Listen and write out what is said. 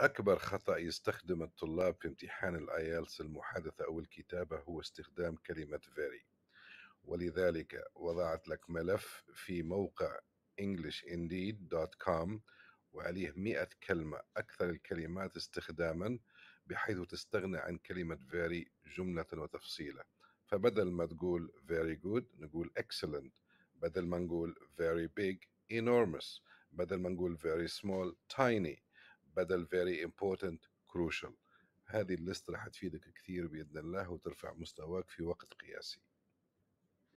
أكبر خطأ يستخدم الطلاب في امتحان الآيالس المحادثة أو الكتابة هو استخدام كلمة very ولذلك وضعت لك ملف في موقع englishindeed.com وعليه مئة كلمة أكثر الكلمات استخداما بحيث تستغنى عن كلمة very جملة وتفصيلا فبدل ما تقول very good نقول excellent بدل ما نقول very big enormous بدل ما نقول very small tiny بدل very important crucial هذه الليست راح تفيدك كثير باذن الله وترفع مستواك في وقت قياسي